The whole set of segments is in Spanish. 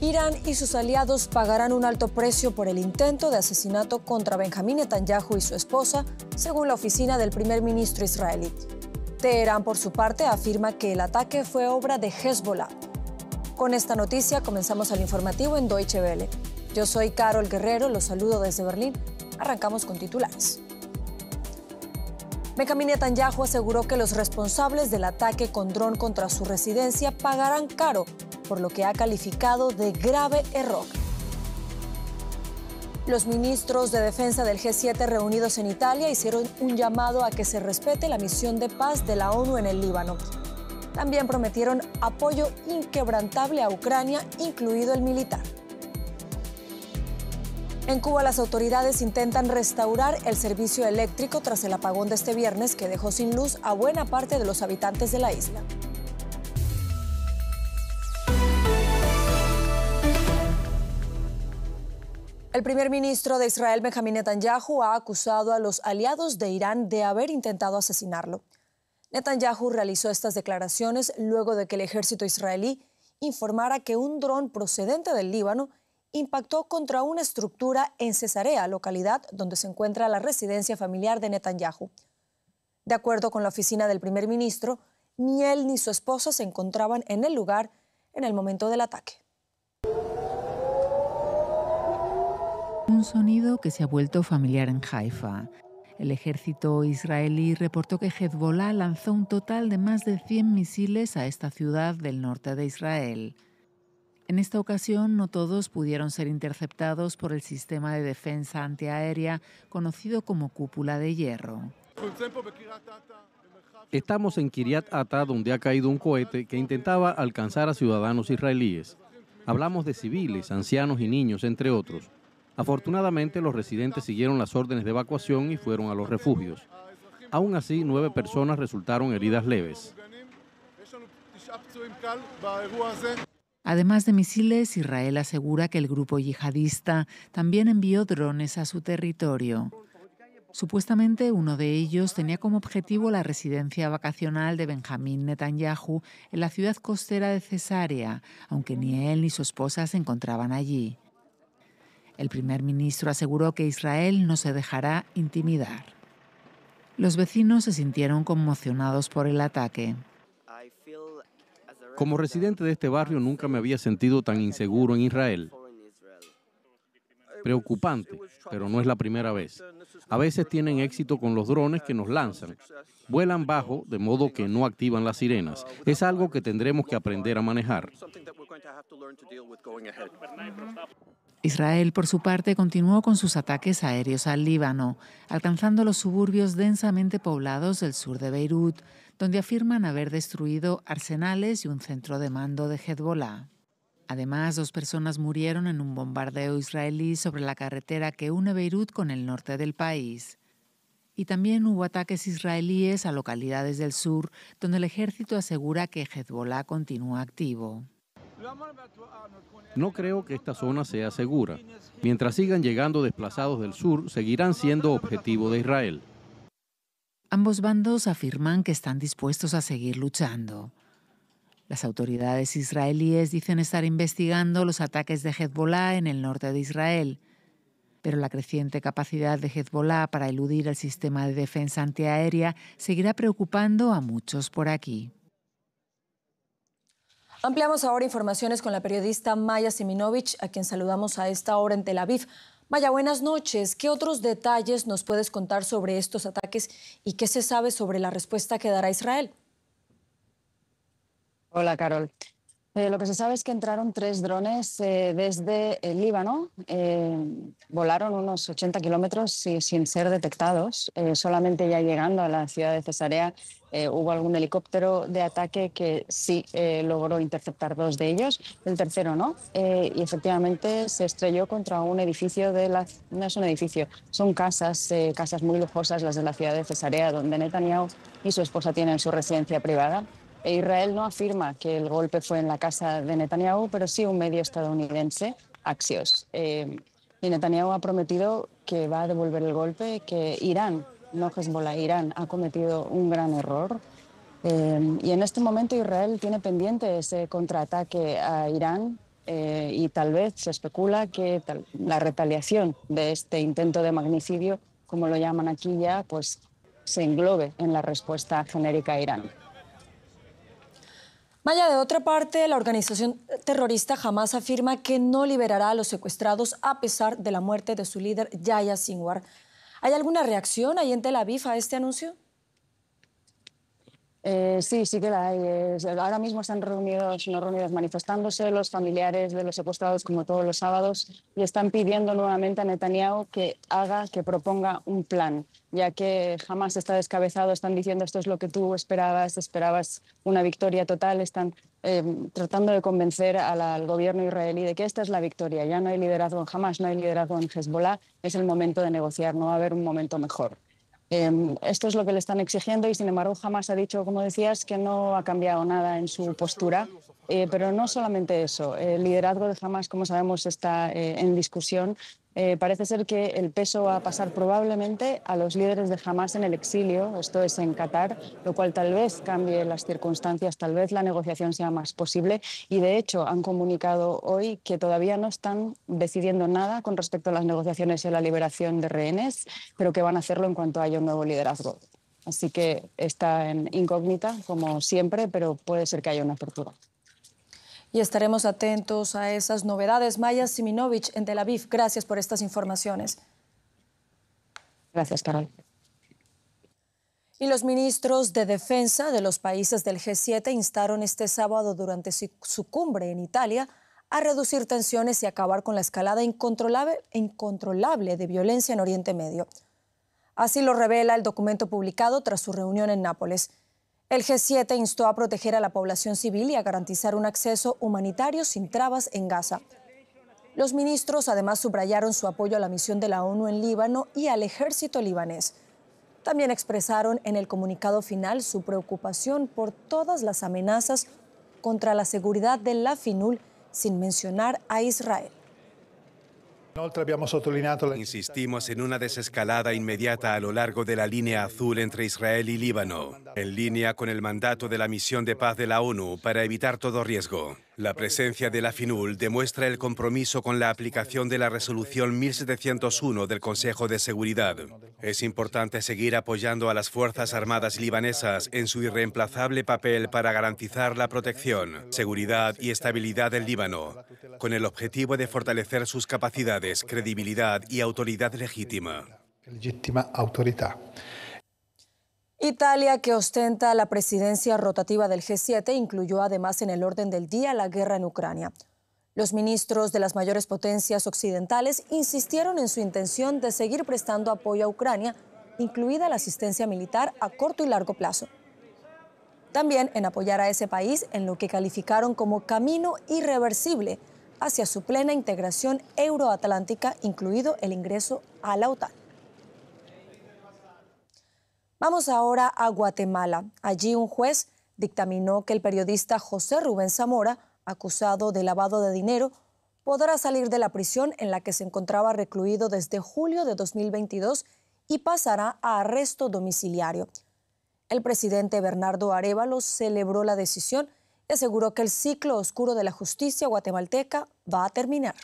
Irán y sus aliados pagarán un alto precio por el intento de asesinato contra Benjamín Netanyahu y su esposa, según la oficina del primer ministro israelí. Teherán, por su parte, afirma que el ataque fue obra de Hezbollah. Con esta noticia comenzamos el informativo en Deutsche Welle. Yo soy Carol Guerrero, los saludo desde Berlín. Arrancamos con titulares. Benjamín Netanyahu aseguró que los responsables del ataque con dron contra su residencia pagarán caro, por lo que ha calificado de grave error. Los ministros de defensa del G7 reunidos en Italia hicieron un llamado a que se respete la misión de paz de la ONU en el Líbano. También prometieron apoyo inquebrantable a Ucrania, incluido el militar. En Cuba las autoridades intentan restaurar el servicio eléctrico tras el apagón de este viernes que dejó sin luz a buena parte de los habitantes de la isla. El primer ministro de Israel, Benjamín Netanyahu, ha acusado a los aliados de Irán de haber intentado asesinarlo. Netanyahu realizó estas declaraciones luego de que el ejército israelí informara que un dron procedente del Líbano impactó contra una estructura en Cesarea, localidad donde se encuentra la residencia familiar de Netanyahu. De acuerdo con la oficina del primer ministro, ni él ni su esposa se encontraban en el lugar en el momento del ataque. Un sonido que se ha vuelto familiar en Haifa. El ejército israelí reportó que Hezbollah lanzó un total de más de 100 misiles a esta ciudad del norte de Israel. En esta ocasión, no todos pudieron ser interceptados por el sistema de defensa antiaérea conocido como cúpula de hierro. Estamos en Kiryat Atta, donde ha caído un cohete que intentaba alcanzar a ciudadanos israelíes. Hablamos de civiles, ancianos y niños, entre otros. Afortunadamente, los residentes siguieron las órdenes de evacuación y fueron a los refugios. Aún así, nueve personas resultaron heridas leves. Además de misiles, Israel asegura que el grupo yihadista también envió drones a su territorio. Supuestamente uno de ellos tenía como objetivo la residencia vacacional de Benjamín Netanyahu en la ciudad costera de Cesarea, aunque ni él ni su esposa se encontraban allí. El primer ministro aseguró que Israel no se dejará intimidar. Los vecinos se sintieron conmocionados por el ataque. Como residente de este barrio nunca me había sentido tan inseguro en Israel. Preocupante, pero no es la primera vez. A veces tienen éxito con los drones que nos lanzan. Vuelan bajo, de modo que no activan las sirenas. Es algo que tendremos que aprender a manejar. Israel, por su parte, continuó con sus ataques aéreos al Líbano, alcanzando los suburbios densamente poblados del sur de Beirut, donde afirman haber destruido arsenales y un centro de mando de Hezbollah. Además, dos personas murieron en un bombardeo israelí sobre la carretera que une Beirut con el norte del país. Y también hubo ataques israelíes a localidades del sur, donde el ejército asegura que Hezbollah continúa activo. No creo que esta zona sea segura. Mientras sigan llegando desplazados del sur, seguirán siendo objetivo de Israel. Ambos bandos afirman que están dispuestos a seguir luchando. Las autoridades israelíes dicen estar investigando los ataques de Hezbollah en el norte de Israel, pero la creciente capacidad de Hezbollah para eludir el sistema de defensa antiaérea seguirá preocupando a muchos por aquí. Ampliamos ahora informaciones con la periodista Maya Siminovich, a quien saludamos a esta hora en Tel Aviv. Maya, buenas noches. ¿Qué otros detalles nos puedes contar sobre estos ataques y qué se sabe sobre la respuesta que dará Israel? Hola, Carol. Eh, lo que se sabe es que entraron tres drones eh, desde el Líbano. Eh, volaron unos 80 kilómetros sin ser detectados, solamente ya llegando a la ciudad de Cesarea eh, hubo algún helicóptero de ataque que sí eh, logró interceptar dos de ellos, el tercero no, eh, y efectivamente se estrelló contra un edificio de la... no es un edificio, son casas, casas muy lujosas, las de la ciudad de Cesarea, donde Netanyahu y su esposa tienen su residencia privada. E Israel no afirma que el golpe fue en la casa de Netanyahu, pero sí un medio estadounidense, Axios. y Netanyahu ha prometido que va a devolver el golpe, que Irán no Hezbollah, Irán ha cometido un gran error. Eh, y en este momento Israel tiene pendiente ese contraataque a Irán eh, y tal vez se especula que la retaliación de este intento de magnicidio, como lo llaman aquí ya, pues se englobe en la respuesta genérica a Irán. vaya de otra parte, la organización terrorista jamás afirma que no liberará a los secuestrados a pesar de la muerte de su líder Yahya Sinwar. ¿Hay alguna reacción ahí en Tel Aviv a este anuncio? Eh, sí, sí que la hay. ahora mismo están reunidos, no reunidas manifestándose los familiares de los secuestrados como todos los sábados y están pidiendo nuevamente a Netanyahu que haga, que proponga un plan, ya que jamás está descabezado. Están diciendo esto es lo que tú esperabas, esperabas una victoria total. Están eh, tratando de convencer al gobierno israelí de que esta es la victoria. Ya no hay liderazgo en Hamas, no hay liderazgo en Hezbollah. Es el momento de negociar, no va a haber un momento mejor. Em, esto es lo que le están exigiendo y, sin embargo, jamás ha dicho, como decías, que no ha cambiado nada en su postura. Eh, pero no solamente eso, el liderazgo de Jamás, como sabemos, está eh, en discusión eh, parece ser que el peso va a pasar probablemente a los líderes de Hamas en el exilio, esto es en Qatar, lo cual tal vez cambie las circunstancias, tal vez la negociación sea más posible. Y de hecho han comunicado hoy que todavía no están decidiendo nada con respecto a las negociaciones y la liberación de rehenes, pero que van a hacerlo en cuanto haya un nuevo liderazgo. Así que está en incógnita, como siempre, pero puede ser que haya una apertura y estaremos atentos a esas novedades. Maya Siminovich en Tel Aviv, gracias por estas informaciones. Gracias, Carol. Y los ministros de Defensa de los países del G7 instaron este sábado durante su cumbre en Italia a reducir tensiones y acabar con la escalada incontrolable, incontrolable de violencia en Oriente Medio. Así lo revela el documento publicado tras su reunión en Nápoles. El G7 instó a proteger a la población civil y a garantizar un acceso humanitario sin trabas en Gaza. Los ministros además subrayaron su apoyo a la misión de la ONU en Líbano y al ejército libanés. También expresaron en el comunicado final su preocupación por todas las amenazas contra la seguridad de la FINUL, sin mencionar a Israel. Insistimos en una desescalada inmediata a lo largo de la línea azul entre Israel y Líbano, en línea con el mandato de la misión de paz de la ONU para evitar todo riesgo. La presencia de la FINUL demuestra el compromiso con la aplicación de la resolución 1701 del Consejo de Seguridad. Es importante seguir apoyando a las Fuerzas Armadas libanesas en su irreemplazable papel para garantizar la protección, seguridad y estabilidad del Líbano, con el objetivo de fortalecer sus capacidades, credibilidad y autoridad legítima. Italia, que ostenta la presidencia rotativa del G7, incluyó además en el orden del día la guerra en Ucrania. Los ministros de las mayores potencias occidentales insistieron en su intención de seguir prestando apoyo a Ucrania, incluida la asistencia militar a corto y largo plazo. También en apoyar a ese país en lo que calificaron como camino irreversible hacia su plena integración euroatlántica, incluido el ingreso a la OTAN. Vamos ahora a Guatemala. Allí un juez dictaminó que el periodista José Rubén Zamora, acusado de lavado de dinero, podrá salir de la prisión en la que se encontraba recluido desde julio de 2022 y pasará a arresto domiciliario. El presidente Bernardo Arevalo celebró la decisión y aseguró que el ciclo oscuro de la justicia guatemalteca va a terminar.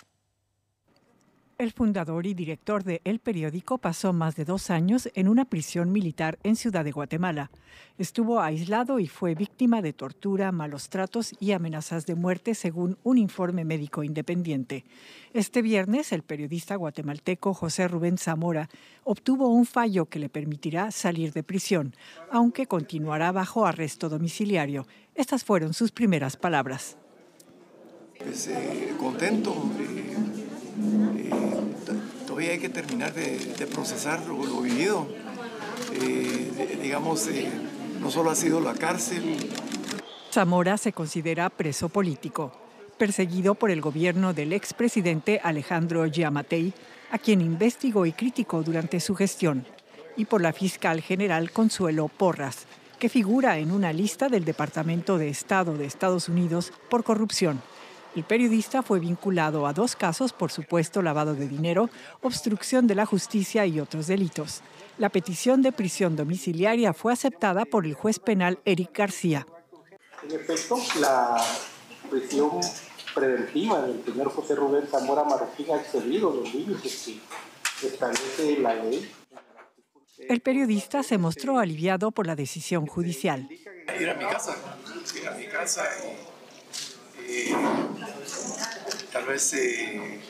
El fundador y director de El Periódico pasó más de dos años en una prisión militar en Ciudad de Guatemala. Estuvo aislado y fue víctima de tortura, malos tratos y amenazas de muerte, según un informe médico independiente. Este viernes, el periodista guatemalteco José Rubén Zamora obtuvo un fallo que le permitirá salir de prisión, aunque continuará bajo arresto domiciliario. Estas fueron sus primeras palabras. Pues, eh, contento. Eh, hay que terminar de, procesar lo, vivido. Eh, digamos, eh, no solo ha sido la cárcel. Zamora se considera preso político, perseguido por el gobierno del expresidente Alejandro yamatei a quien investigó y criticó durante su gestión, y por la fiscal general Consuelo Porras, que figura en una lista del Departamento de Estado de Estados Unidos por corrupción. El periodista fue vinculado a dos casos por supuesto lavado de dinero, obstrucción de la justicia y otros delitos. La petición de prisión domiciliaria fue aceptada por el juez penal Eric García. En efecto, la prisión preventiva del señor José Rubén Zamora Marroquín ha excedido los límites establece la ley. El periodista se mostró aliviado por la decisión judicial. mi casa, eh, tal vez eh,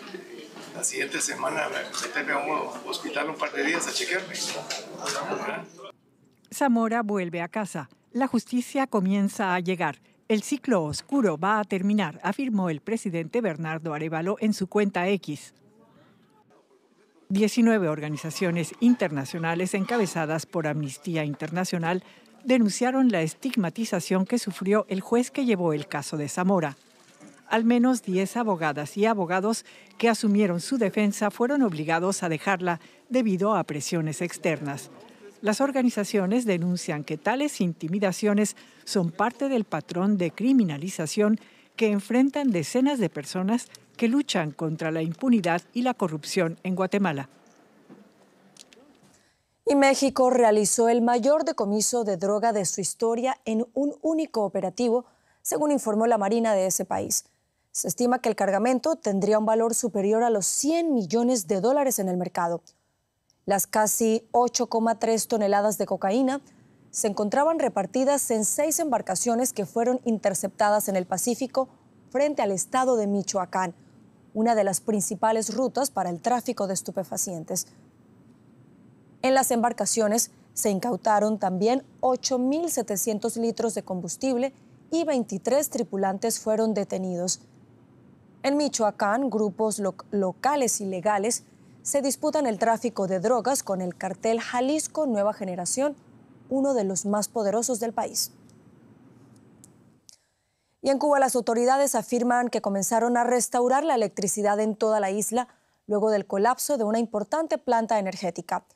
la siguiente semana me un hospital un par de días a chequearme. Zamora vuelve a casa. La justicia comienza a llegar. El ciclo oscuro va a terminar, afirmó el presidente Bernardo Arevalo en su cuenta X. 19 organizaciones internacionales encabezadas por Amnistía Internacional denunciaron la estigmatización que sufrió el juez que llevó el caso de Zamora. Al menos 10 abogadas y abogados que asumieron su defensa fueron obligados a dejarla debido a presiones externas. Las organizaciones denuncian que tales intimidaciones son parte del patrón de criminalización que enfrentan decenas de personas que luchan contra la impunidad y la corrupción en Guatemala. Y México realizó el mayor decomiso de droga de su historia en un único operativo, según informó la Marina de ese país. Se estima que el cargamento tendría un valor superior a los 100 millones de dólares en el mercado. Las casi 8,3 toneladas de cocaína se encontraban repartidas en seis embarcaciones que fueron interceptadas en el Pacífico frente al estado de Michoacán, una de las principales rutas para el tráfico de estupefacientes. En las embarcaciones se incautaron también 8.700 litros de combustible y 23 tripulantes fueron detenidos. En Michoacán, grupos locales locales legales se disputan el tráfico de drogas con el cartel Jalisco Nueva Generación, uno de los más poderosos del país. Y en Cuba las autoridades afirman que comenzaron a restaurar la electricidad en toda la isla luego del colapso de una importante planta energética.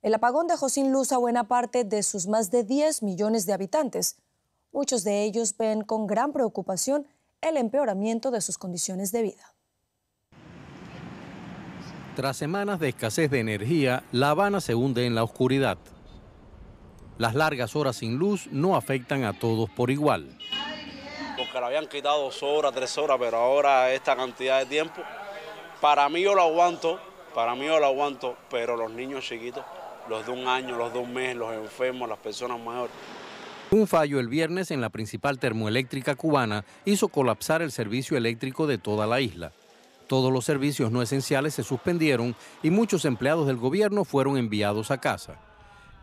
El apagón dejó sin luz a buena parte de sus más de 10 millones de habitantes. Muchos de ellos ven con gran preocupación el empeoramiento de sus condiciones de vida. Tras semanas de escasez de energía, La Habana se hunde en la oscuridad. Las largas horas sin luz no afectan a todos por igual. Porque la habían quitado dos horas, tres horas, pero ahora esta cantidad de tiempo, para mí yo lo aguanto, para mí yo lo aguanto, pero los niños chiquitos los de un año, los de un mes, los enfermos, las personas mayores. Un fallo el viernes en la principal termoeléctrica cubana hizo colapsar el servicio eléctrico de toda la isla. Todos los servicios no esenciales se suspendieron y muchos empleados del gobierno fueron enviados a casa.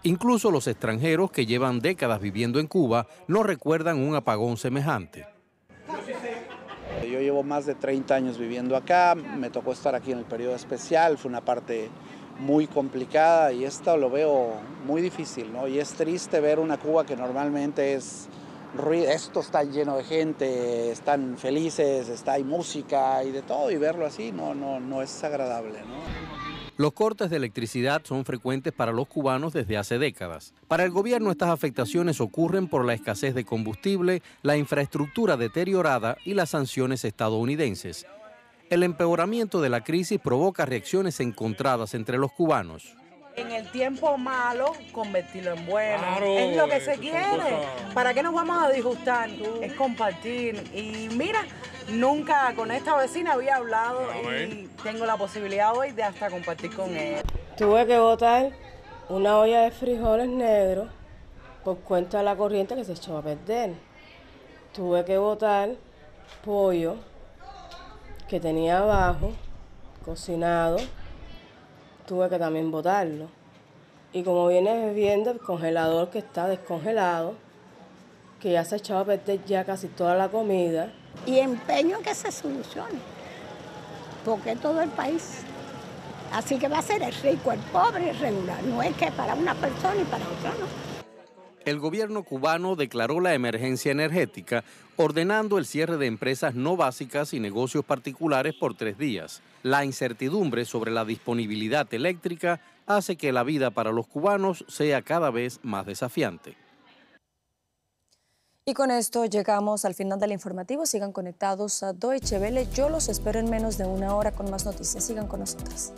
Incluso los extranjeros que llevan décadas viviendo en Cuba no recuerdan un apagón semejante. Yo llevo más de 30 años viviendo acá, me tocó estar aquí en el periodo especial, fue una parte muy complicada y esto lo veo muy difícil, ¿no? Y es triste ver una Cuba que normalmente es ruido, esto está lleno de gente, están felices, está hay música y de todo y verlo así no no no es agradable, ¿no? Los cortes de electricidad son frecuentes para los cubanos desde hace décadas. Para el gobierno estas afectaciones ocurren por la escasez de combustible, la infraestructura deteriorada y las sanciones estadounidenses el empeoramiento de la crisis provoca reacciones encontradas entre los cubanos. En el tiempo malo, convertirlo en bueno. es lo que se quiere. ¿Para qué nos vamos a disgustar? Es compartir. Y mira, nunca con esta vecina había hablado y tengo la posibilidad hoy de hasta compartir con ella. Tuve que botar una olla de frijoles negros por cuenta de la corriente que se echó a perder. Tuve que botar pollo que tenía abajo, cocinado, tuve que también botarlo. Y como viene viendo el congelador que está descongelado, que ya se ha echado a perder ya casi toda la comida. Y empeño que se solucione, porque todo el país. Así que va a ser el rico, el pobre, el regular. No es que para una persona y para otra, no el gobierno cubano declaró la emergencia energética, ordenando el cierre de empresas no básicas y negocios particulares por tres días. La incertidumbre sobre la disponibilidad eléctrica hace que la vida para los cubanos sea cada vez más desafiante. Y con esto llegamos al final del informativo. Sigan conectados a Deutsche Welle. Yo los espero en menos de una hora con más noticias. Sigan con nosotros.